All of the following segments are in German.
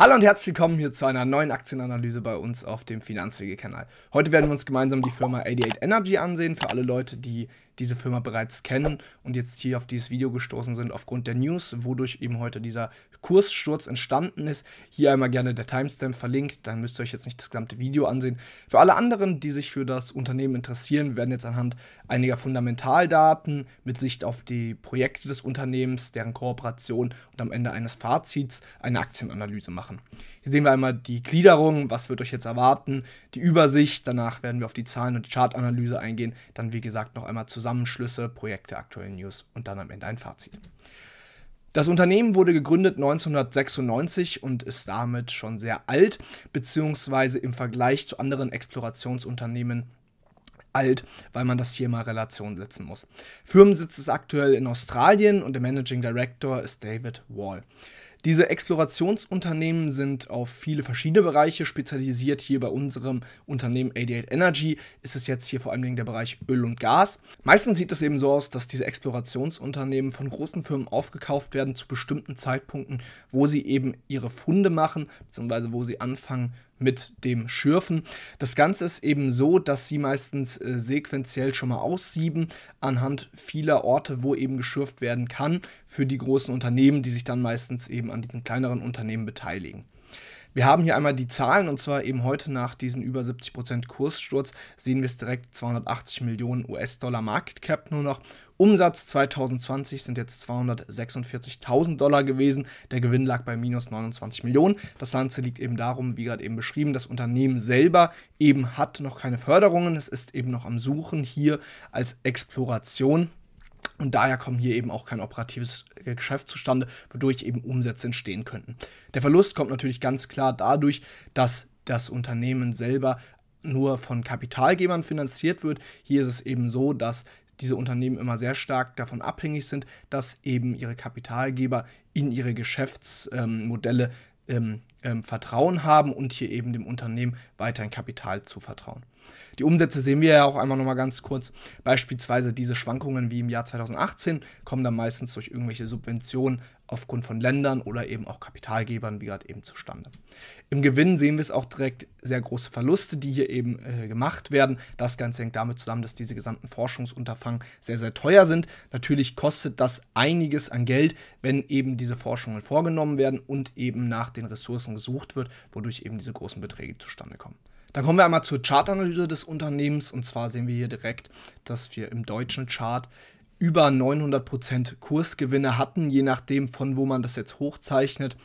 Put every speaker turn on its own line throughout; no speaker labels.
Hallo und herzlich willkommen hier zu einer neuen Aktienanalyse bei uns auf dem Finanzwege-Kanal. Heute werden wir uns gemeinsam die Firma 88 Energy ansehen. Für alle Leute, die diese Firma bereits kennen und jetzt hier auf dieses Video gestoßen sind aufgrund der News, wodurch eben heute dieser Kurssturz entstanden ist. Hier einmal gerne der Timestamp verlinkt, dann müsst ihr euch jetzt nicht das gesamte Video ansehen. Für alle anderen, die sich für das Unternehmen interessieren, werden jetzt anhand einiger Fundamentaldaten mit Sicht auf die Projekte des Unternehmens, deren Kooperation und am Ende eines Fazits eine Aktienanalyse machen. Hier sehen wir einmal die Gliederung, was wird euch jetzt erwarten, die Übersicht, danach werden wir auf die Zahlen und die Chartanalyse eingehen, dann wie gesagt noch einmal zusammen Zusammenschlüsse, Projekte, aktuelle News und dann am Ende ein Fazit. Das Unternehmen wurde gegründet 1996 und ist damit schon sehr alt, beziehungsweise im Vergleich zu anderen Explorationsunternehmen alt, weil man das hier mal Relation setzen muss. Firmensitz ist aktuell in Australien und der Managing Director ist David Wall. Diese Explorationsunternehmen sind auf viele verschiedene Bereiche spezialisiert. Hier bei unserem Unternehmen 88 Energy ist es jetzt hier vor allem der Bereich Öl und Gas. Meistens sieht es eben so aus, dass diese Explorationsunternehmen von großen Firmen aufgekauft werden zu bestimmten Zeitpunkten, wo sie eben ihre Funde machen, beziehungsweise wo sie anfangen mit dem Schürfen. Das Ganze ist eben so, dass sie meistens äh, sequenziell schon mal aussieben anhand vieler Orte, wo eben geschürft werden kann für die großen Unternehmen, die sich dann meistens eben an diesen kleineren Unternehmen beteiligen. Wir haben hier einmal die Zahlen und zwar eben heute nach diesem über 70% Kurssturz sehen wir es direkt 280 Millionen US-Dollar Market Cap nur noch Umsatz 2020 sind jetzt 246.000 Dollar gewesen. Der Gewinn lag bei minus 29 Millionen. Das Ganze liegt eben darum, wie gerade eben beschrieben, das Unternehmen selber eben hat noch keine Förderungen. Es ist eben noch am Suchen hier als Exploration. Und daher kommen hier eben auch kein operatives Geschäft zustande, wodurch eben Umsätze entstehen könnten. Der Verlust kommt natürlich ganz klar dadurch, dass das Unternehmen selber nur von Kapitalgebern finanziert wird. Hier ist es eben so, dass diese Unternehmen immer sehr stark davon abhängig sind, dass eben ihre Kapitalgeber in ihre Geschäftsmodelle ähm, ähm, Vertrauen haben und hier eben dem Unternehmen weiterhin Kapital zu vertrauen. Die Umsätze sehen wir ja auch einmal nochmal ganz kurz. Beispielsweise diese Schwankungen wie im Jahr 2018 kommen dann meistens durch irgendwelche Subventionen aufgrund von Ländern oder eben auch Kapitalgebern, wie gerade eben zustande. Im Gewinn sehen wir es auch direkt sehr große Verluste, die hier eben äh, gemacht werden. Das Ganze hängt damit zusammen, dass diese gesamten Forschungsunterfangen sehr, sehr teuer sind. Natürlich kostet das einiges an Geld, wenn eben diese Forschungen vorgenommen werden und eben nach den Ressourcen gesucht wird, wodurch eben diese großen Beträge zustande kommen. Dann kommen wir einmal zur Chartanalyse des Unternehmens und zwar sehen wir hier direkt, dass wir im deutschen Chart über 900% Kursgewinne hatten, je nachdem von wo man das jetzt hochzeichnet.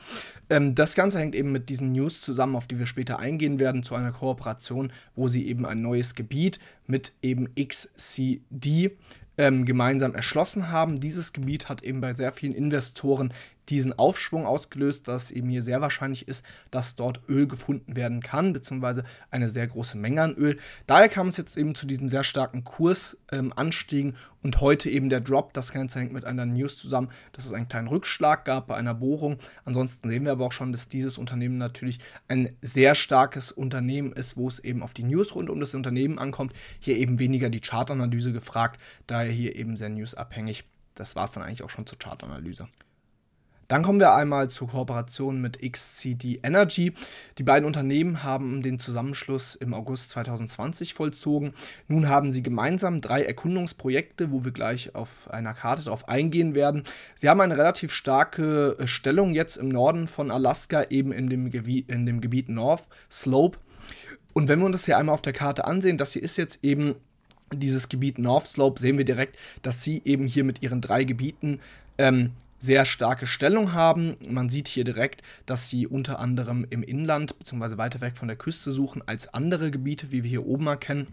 Ähm, das Ganze hängt eben mit diesen News zusammen, auf die wir später eingehen werden, zu einer Kooperation, wo sie eben ein neues Gebiet mit eben XCD ähm, gemeinsam erschlossen haben. Dieses Gebiet hat eben bei sehr vielen Investoren diesen Aufschwung ausgelöst, dass eben hier sehr wahrscheinlich ist, dass dort Öl gefunden werden kann, beziehungsweise eine sehr große Menge an Öl. Daher kam es jetzt eben zu diesen sehr starken Kursanstiegen ähm, und heute eben der Drop. Das Ganze hängt mit einer News zusammen, dass es einen kleinen Rückschlag gab bei einer Bohrung. Ansonsten sehen wir aber auch schon, dass dieses Unternehmen natürlich ein sehr starkes Unternehmen ist, wo es eben auf die News rund um das Unternehmen ankommt. Hier eben weniger die Chartanalyse gefragt, daher hier eben sehr newsabhängig. Das war es dann eigentlich auch schon zur Chartanalyse. Dann kommen wir einmal zur Kooperation mit XCD Energy. Die beiden Unternehmen haben den Zusammenschluss im August 2020 vollzogen. Nun haben sie gemeinsam drei Erkundungsprojekte, wo wir gleich auf einer Karte darauf eingehen werden. Sie haben eine relativ starke äh, Stellung jetzt im Norden von Alaska, eben in dem, Gebiet, in dem Gebiet North Slope. Und wenn wir uns das hier einmal auf der Karte ansehen, das hier ist jetzt eben dieses Gebiet North Slope, sehen wir direkt, dass sie eben hier mit ihren drei Gebieten ähm, sehr starke Stellung haben. Man sieht hier direkt, dass sie unter anderem im Inland bzw. weiter weg von der Küste suchen als andere Gebiete, wie wir hier oben erkennen.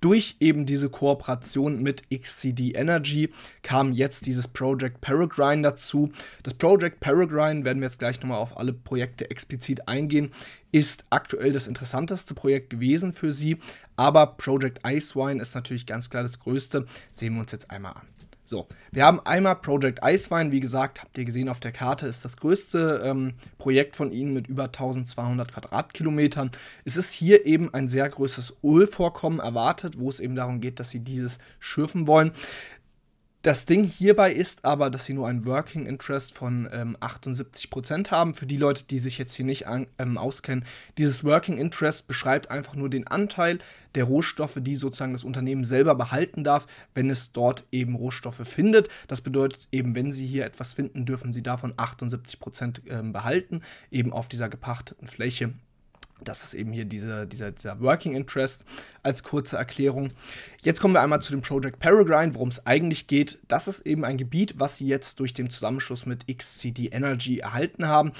Durch eben diese Kooperation mit XCD Energy kam jetzt dieses Project Peregrine dazu. Das Project Peregrine, werden wir jetzt gleich nochmal auf alle Projekte explizit eingehen, ist aktuell das interessanteste Projekt gewesen für sie. Aber Project Icewine ist natürlich ganz klar das größte. Sehen wir uns jetzt einmal an. So, wir haben einmal Project Icewine, wie gesagt, habt ihr gesehen auf der Karte, ist das größte ähm, Projekt von ihnen mit über 1200 Quadratkilometern. Es ist hier eben ein sehr großes Ölvorkommen erwartet, wo es eben darum geht, dass sie dieses schürfen wollen. Das Ding hierbei ist aber, dass sie nur ein Working Interest von ähm, 78% haben. Für die Leute, die sich jetzt hier nicht an, ähm, auskennen, dieses Working Interest beschreibt einfach nur den Anteil der Rohstoffe, die sozusagen das Unternehmen selber behalten darf, wenn es dort eben Rohstoffe findet. Das bedeutet eben, wenn sie hier etwas finden, dürfen sie davon 78% ähm, behalten, eben auf dieser gepachteten Fläche. Das ist eben hier dieser, dieser, dieser Working Interest als kurze Erklärung. Jetzt kommen wir einmal zu dem Project Peregrine, worum es eigentlich geht. Das ist eben ein Gebiet, was sie jetzt durch den Zusammenschluss mit XCD Energy erhalten haben.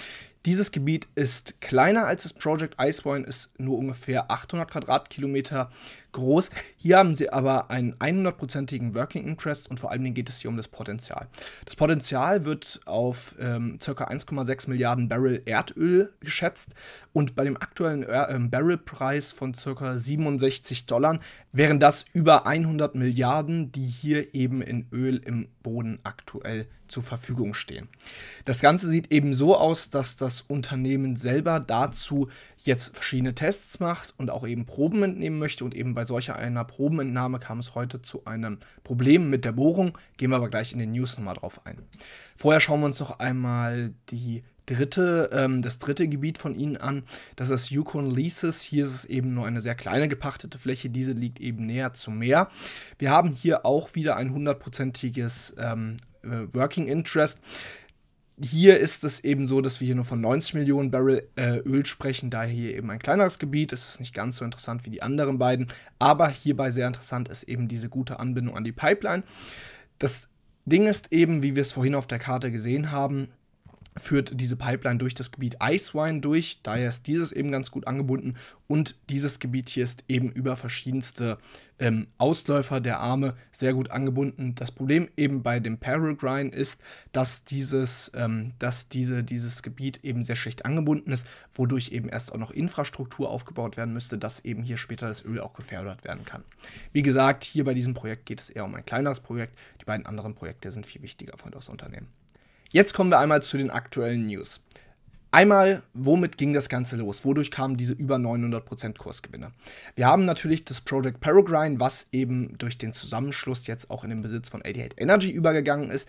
Dieses Gebiet ist kleiner als das Project Icewine, ist nur ungefähr 800 Quadratkilometer groß. Hier haben sie aber einen 100%igen Working Interest und vor allem geht es hier um das Potenzial. Das Potenzial wird auf ähm, ca. 1,6 Milliarden Barrel Erdöl geschätzt und bei dem aktuellen äh, Barrelpreis von ca. 67 Dollar wären das über 100 Milliarden, die hier eben in Öl im Boden aktuell zur Verfügung stehen. Das Ganze sieht eben so aus, dass das Unternehmen selber dazu jetzt verschiedene Tests macht und auch eben Proben entnehmen möchte und eben bei bei solcher einer Probenentnahme kam es heute zu einem Problem mit der Bohrung. Gehen wir aber gleich in den News nochmal drauf ein. Vorher schauen wir uns noch einmal die dritte, ähm, das dritte Gebiet von ihnen an. Das ist Yukon Leases. Hier ist es eben nur eine sehr kleine gepachtete Fläche. Diese liegt eben näher zum Meer. Wir haben hier auch wieder ein hundertprozentiges ähm, äh, Working Interest hier ist es eben so, dass wir hier nur von 90 Millionen Barrel äh, Öl sprechen, da hier eben ein kleineres Gebiet ist. Es ist nicht ganz so interessant wie die anderen beiden, aber hierbei sehr interessant ist eben diese gute Anbindung an die Pipeline. Das Ding ist eben, wie wir es vorhin auf der Karte gesehen haben, führt diese Pipeline durch das Gebiet Icewine durch, daher ist dieses eben ganz gut angebunden und dieses Gebiet hier ist eben über verschiedenste ähm, Ausläufer der Arme sehr gut angebunden. Das Problem eben bei dem Parallel ist, dass dieses, ähm, dass diese, dieses Gebiet eben sehr schlecht angebunden ist, wodurch eben erst auch noch Infrastruktur aufgebaut werden müsste, dass eben hier später das Öl auch gefördert werden kann. Wie gesagt, hier bei diesem Projekt geht es eher um ein kleineres Projekt. Die beiden anderen Projekte sind viel wichtiger von das Unternehmen. Jetzt kommen wir einmal zu den aktuellen News. Einmal, womit ging das Ganze los? Wodurch kamen diese über 900% Kursgewinne? Wir haben natürlich das Project Peregrine, was eben durch den Zusammenschluss jetzt auch in den Besitz von 88 Energy übergegangen ist.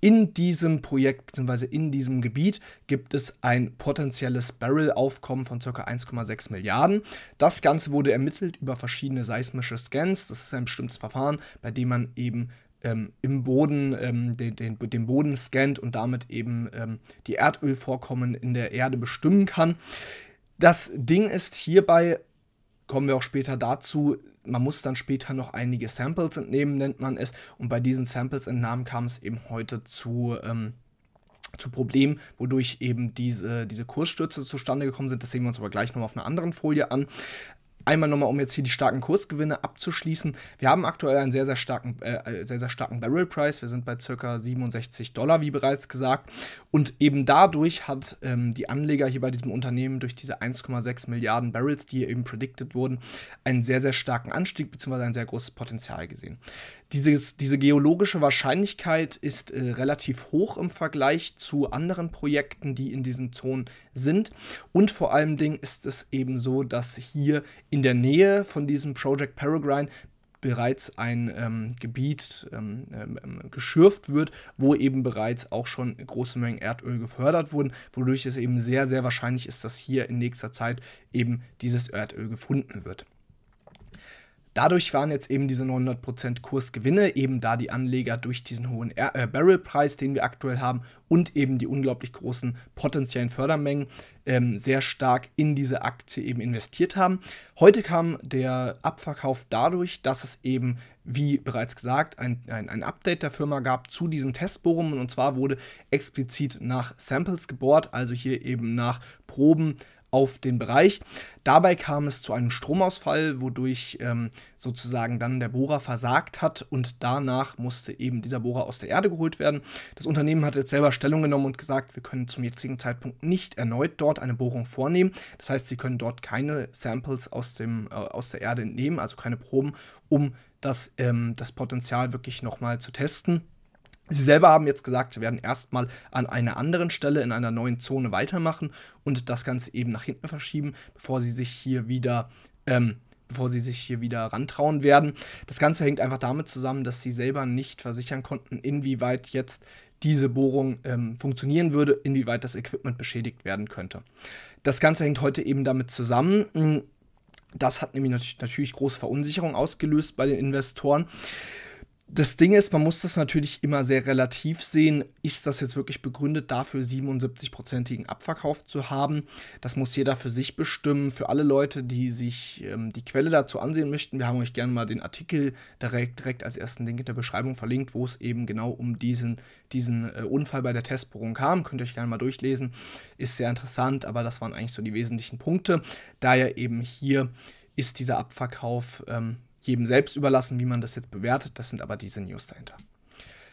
In diesem Projekt bzw. in diesem Gebiet gibt es ein potenzielles Barrel-Aufkommen von ca. 1,6 Milliarden. Das Ganze wurde ermittelt über verschiedene seismische Scans. Das ist ein bestimmtes Verfahren, bei dem man eben ähm, im Boden, ähm, den, den, den, Boden scannt und damit eben ähm, die Erdölvorkommen in der Erde bestimmen kann. Das Ding ist hierbei, kommen wir auch später dazu, man muss dann später noch einige Samples entnehmen, nennt man es. Und bei diesen Samples-Entnahmen kam es eben heute zu ähm, zu Problemen, wodurch eben diese, diese Kursstürze zustande gekommen sind. Das sehen wir uns aber gleich nochmal auf einer anderen Folie an. Einmal nochmal, um jetzt hier die starken Kursgewinne abzuschließen. Wir haben aktuell einen sehr, sehr starken, äh, äh sehr, sehr starken Barrel Price. Wir sind bei ca. 67 Dollar, wie bereits gesagt. Und eben dadurch hat ähm, die Anleger hier bei diesem Unternehmen durch diese 1,6 Milliarden Barrels, die hier eben predicted wurden, einen sehr, sehr starken Anstieg bzw. ein sehr großes Potenzial gesehen. Dieses, diese geologische Wahrscheinlichkeit ist äh, relativ hoch im Vergleich zu anderen Projekten, die in diesen Zonen sind. Und vor allen Dingen ist es eben so, dass hier in der Nähe von diesem Project Peregrine bereits ein ähm, Gebiet ähm, ähm, ähm, geschürft wird, wo eben bereits auch schon große Mengen Erdöl gefördert wurden, wodurch es eben sehr, sehr wahrscheinlich ist, dass hier in nächster Zeit eben dieses Erdöl gefunden wird. Dadurch waren jetzt eben diese 900% Kursgewinne, eben da die Anleger durch diesen hohen äh, Barrelpreis, den wir aktuell haben, und eben die unglaublich großen potenziellen Fördermengen ähm, sehr stark in diese Aktie eben investiert haben. Heute kam der Abverkauf dadurch, dass es eben, wie bereits gesagt, ein, ein, ein Update der Firma gab zu diesen Testbohrungen. Und zwar wurde explizit nach Samples gebohrt, also hier eben nach Proben auf den Bereich. Dabei kam es zu einem Stromausfall, wodurch ähm, sozusagen dann der Bohrer versagt hat und danach musste eben dieser Bohrer aus der Erde geholt werden. Das Unternehmen hat jetzt selber Stellung genommen und gesagt, wir können zum jetzigen Zeitpunkt nicht erneut dort eine Bohrung vornehmen. Das heißt, sie können dort keine Samples aus, dem, äh, aus der Erde entnehmen, also keine Proben, um das, ähm, das Potenzial wirklich nochmal zu testen. Sie selber haben jetzt gesagt, sie werden erstmal an einer anderen Stelle in einer neuen Zone weitermachen und das Ganze eben nach hinten verschieben, bevor sie sich hier wieder, ähm, bevor sie sich hier wieder rantrauen werden. Das Ganze hängt einfach damit zusammen, dass sie selber nicht versichern konnten, inwieweit jetzt diese Bohrung ähm, funktionieren würde, inwieweit das Equipment beschädigt werden könnte. Das Ganze hängt heute eben damit zusammen. Das hat nämlich natürlich große Verunsicherung ausgelöst bei den Investoren. Das Ding ist, man muss das natürlich immer sehr relativ sehen. Ist das jetzt wirklich begründet, dafür 77-prozentigen Abverkauf zu haben? Das muss jeder für sich bestimmen. Für alle Leute, die sich ähm, die Quelle dazu ansehen möchten, wir haben euch gerne mal den Artikel direkt, direkt als ersten Link in der Beschreibung verlinkt, wo es eben genau um diesen, diesen äh, Unfall bei der Testbohrung kam. Könnt ihr euch gerne mal durchlesen. Ist sehr interessant, aber das waren eigentlich so die wesentlichen Punkte. Daher eben hier ist dieser Abverkauf ähm, jedem selbst überlassen, wie man das jetzt bewertet. Das sind aber diese News dahinter.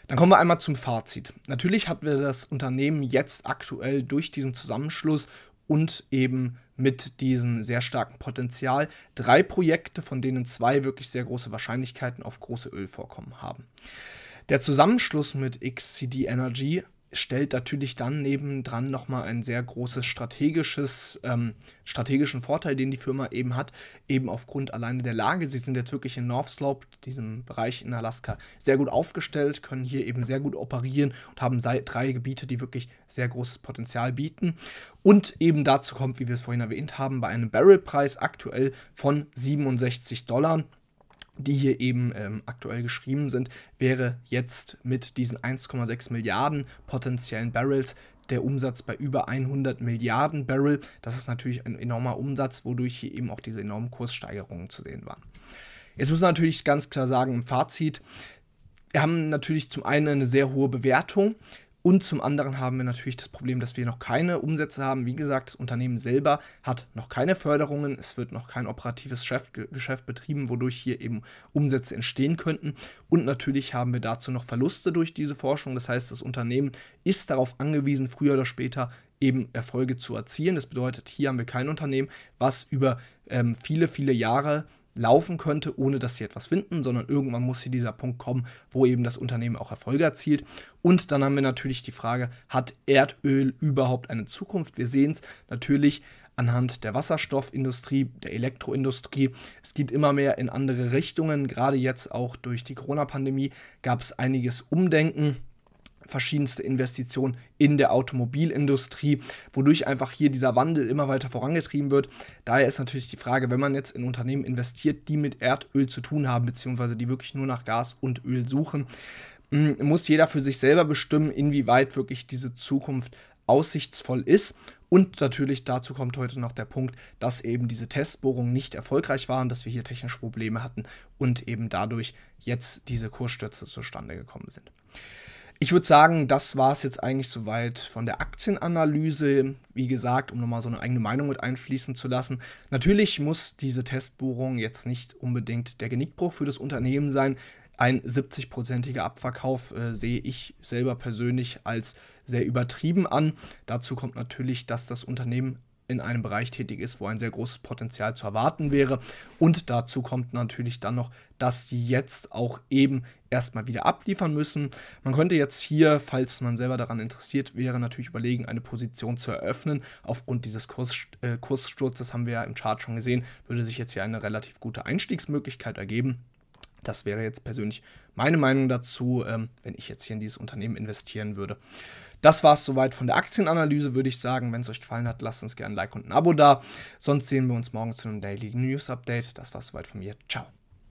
Dann kommen wir einmal zum Fazit. Natürlich hatten wir das Unternehmen jetzt aktuell durch diesen Zusammenschluss und eben mit diesem sehr starken Potenzial drei Projekte, von denen zwei wirklich sehr große Wahrscheinlichkeiten auf große Ölvorkommen haben. Der Zusammenschluss mit XCD Energy stellt natürlich dann nebendran nochmal ein sehr großes strategisches, ähm, strategischen Vorteil, den die Firma eben hat, eben aufgrund alleine der Lage. Sie sind jetzt wirklich in North Slope, diesem Bereich in Alaska, sehr gut aufgestellt, können hier eben sehr gut operieren und haben drei Gebiete, die wirklich sehr großes Potenzial bieten. Und eben dazu kommt, wie wir es vorhin erwähnt haben, bei einem Barrelpreis aktuell von 67 Dollar die hier eben ähm, aktuell geschrieben sind, wäre jetzt mit diesen 1,6 Milliarden potenziellen Barrels der Umsatz bei über 100 Milliarden Barrel. Das ist natürlich ein enormer Umsatz, wodurch hier eben auch diese enormen Kurssteigerungen zu sehen waren. Jetzt muss man natürlich ganz klar sagen, im Fazit, wir haben natürlich zum einen eine sehr hohe Bewertung. Und zum anderen haben wir natürlich das Problem, dass wir noch keine Umsätze haben. Wie gesagt, das Unternehmen selber hat noch keine Förderungen, es wird noch kein operatives Geschäft betrieben, wodurch hier eben Umsätze entstehen könnten. Und natürlich haben wir dazu noch Verluste durch diese Forschung. Das heißt, das Unternehmen ist darauf angewiesen, früher oder später eben Erfolge zu erzielen. Das bedeutet, hier haben wir kein Unternehmen, was über ähm, viele, viele Jahre laufen könnte, ohne dass sie etwas finden, sondern irgendwann muss hier dieser Punkt kommen, wo eben das Unternehmen auch Erfolge erzielt. Und dann haben wir natürlich die Frage, hat Erdöl überhaupt eine Zukunft? Wir sehen es natürlich anhand der Wasserstoffindustrie, der Elektroindustrie. Es geht immer mehr in andere Richtungen. Gerade jetzt auch durch die Corona-Pandemie gab es einiges Umdenken verschiedenste Investitionen in der Automobilindustrie, wodurch einfach hier dieser Wandel immer weiter vorangetrieben wird. Daher ist natürlich die Frage, wenn man jetzt in Unternehmen investiert, die mit Erdöl zu tun haben, beziehungsweise die wirklich nur nach Gas und Öl suchen, hm, muss jeder für sich selber bestimmen, inwieweit wirklich diese Zukunft aussichtsvoll ist. Und natürlich dazu kommt heute noch der Punkt, dass eben diese Testbohrungen nicht erfolgreich waren, dass wir hier technische Probleme hatten und eben dadurch jetzt diese Kursstürze zustande gekommen sind ich würde sagen, das war es jetzt eigentlich soweit von der Aktienanalyse. Wie gesagt, um nochmal so eine eigene Meinung mit einfließen zu lassen. Natürlich muss diese Testbohrung jetzt nicht unbedingt der Genickbruch für das Unternehmen sein. Ein 70-prozentiger Abverkauf äh, sehe ich selber persönlich als sehr übertrieben an. Dazu kommt natürlich, dass das Unternehmen in einem Bereich tätig ist, wo ein sehr großes Potenzial zu erwarten wäre. Und dazu kommt natürlich dann noch, dass sie jetzt auch eben erstmal wieder abliefern müssen. Man könnte jetzt hier, falls man selber daran interessiert wäre, natürlich überlegen, eine Position zu eröffnen. Aufgrund dieses Kurs, äh, Kurssturzes haben wir ja im Chart schon gesehen, würde sich jetzt hier eine relativ gute Einstiegsmöglichkeit ergeben. Das wäre jetzt persönlich meine Meinung dazu, ähm, wenn ich jetzt hier in dieses Unternehmen investieren würde. Das war es soweit von der Aktienanalyse, würde ich sagen. Wenn es euch gefallen hat, lasst uns gerne ein Like und ein Abo da. Sonst sehen wir uns morgen zu einem Daily News Update. Das war es soweit von mir. Ciao.